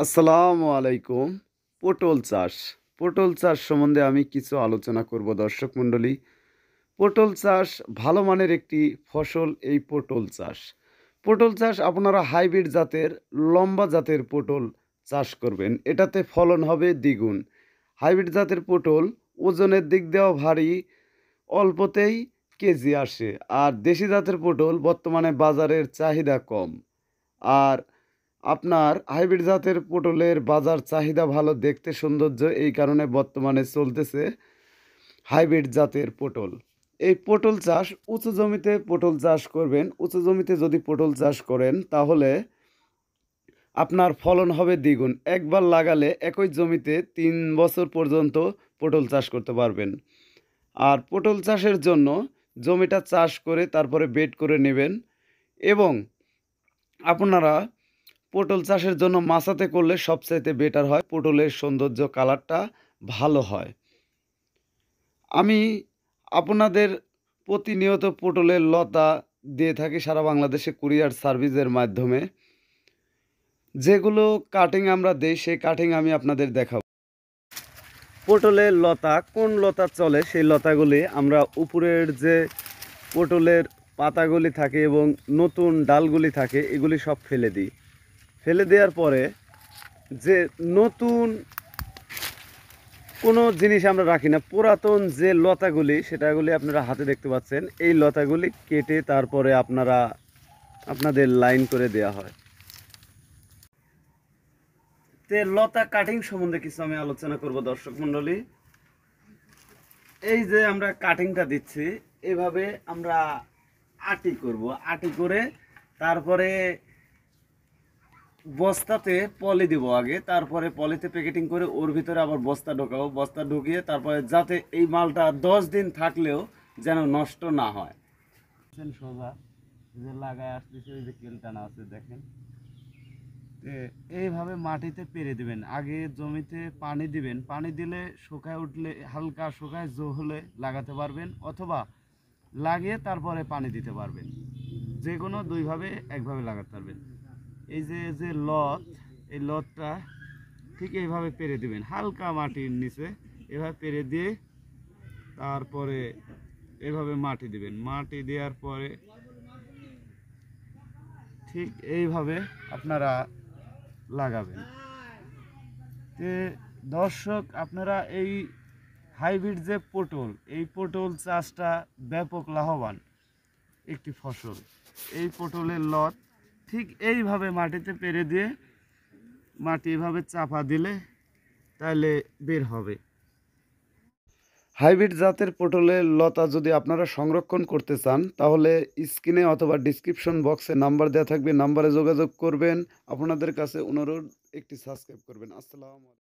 আসসালামু আলাইকুম পটল চাষ পটল চাষ সম্বন্ধে আমি কিছু আলোচনা করব দর্শক মণ্ডলী পটল চাষ ভালো মানের একটি ফসল এই পটল চাষ পটল চাষ আপনারা হাইব্রিড জাতের লম্বা জাতের পটল চাষ করবেন এটাতে ফলন হবে দ্বিগুণ হাইব্রিড জাতের পটল ওজনের দিক দিয়েও ভারী অল্পতেই কেজি আসে আর দেশি জাতের পটল বর্তমানে বাজারের চাহিদা কম আর আপনার হাইব্রিড জাতের পটলের বাজার চাহিদা ভালো দেখতে সৌন্দর্য এই কারণে বর্তমানে চলতেছে হাইব্রিড জাতের পটল এই পটল চাষ উঁচু জমিতে পটল চাষ করবেন উঁচু জমিতে যদি পটল চাষ করেন তাহলে আপনার ফলন হবে দ্বিগুণ একবার লাগালে একই জমিতে তিন বছর পর্যন্ত পটল চাষ করতে পারবেন আর পটল চাষের জন্য জমিটা চাষ করে তারপরে বেড করে নেবেন এবং আপনারা পটল চাষের জন্য মাছাতে করলে সবচাইতে বেটার হয় পটলের সৌন্দর্য কালারটা ভালো হয় আমি আপনাদের প্রতিনিয়ত পটলের লতা দিয়ে থাকি সারা বাংলাদেশে কুরিয়ার সার্ভিসের মাধ্যমে যেগুলো কাটিং আমরা দেই সেই কাটিং আমি আপনাদের দেখাব পটলের লতা কোন লতা চলে সেই লতাগুলি আমরা উপরের যে পটলের পাতাগুলি থাকে এবং নতুন ডালগুলি থাকে এগুলি সব ফেলে দিই ফেলে দেওয়ার পরে যে নতুন কোনো জিনিস আমরা রাখি না পুরাতন যে লতাগুলি সেটাগুলি আপনারা হাতে দেখতে পাচ্ছেন এই লতাগুলি কেটে তারপরে আপনারা আপনাদের লাইন করে দেয়া হয় তে লতা কাটিং সম্বন্ধে কিছু আমি আলোচনা করব দর্শক মন্ডলী এই যে আমরা কাটিংটা দিচ্ছি এভাবে আমরা আটি করব আটি করে তারপরে বস্তাতে পলি দিব আগে তারপরে পলিতে প্যাকেটিং করে ওর ভিতরে আবার বস্তা ঢোকাবো বস্তা ঢুকিয়ে তারপরে যাতে এই মালটা দশ দিন থাকলেও যেন নষ্ট না হয় সোজা যে লাগায় আসতেছে ওই যে কেলটানা আছে দেখেন এইভাবে মাটিতে পেরে দিবেন আগে জমিতে পানি দিবেন পানি দিলে শুকায় উঠলে হালকা শুকায় জো হলে লাগাতে পারবেন অথবা লাগিয়ে তারপরে পানি দিতে পারবেন যে কোনো দুইভাবে একভাবে লাগাতে পারবেন এই যে যে লত এই লতটা ঠিক এইভাবে পেরে দিবেন হালকা মাটির নিচে এভাবে পেরে দিয়ে তারপরে এভাবে মাটি দিবেন মাটি দেওয়ার পরে ঠিক এইভাবে আপনারা লাগাবেন তে দর্শক আপনারা এই হাইব্রিড যে পটল এই পটল চাষটা ব্যাপক লাভবান একটি ফসল এই পটলের লত ঠিক এইভাবে মাটিতে পেরে দিয়ে মাটি এভাবে চাপা দিলে তাহলে বের হবে হাইব্রিড জাতের পটলের লতা যদি আপনারা সংরক্ষণ করতে চান তাহলে স্ক্রিনে অথবা ডিসক্রিপশন বক্সে নাম্বার দেওয়া থাকবে নাম্বারে যোগাযোগ করবেন আপনাদের কাছে অনুরোধ একটি সাবস্ক্রাইব করবেন আসসালামু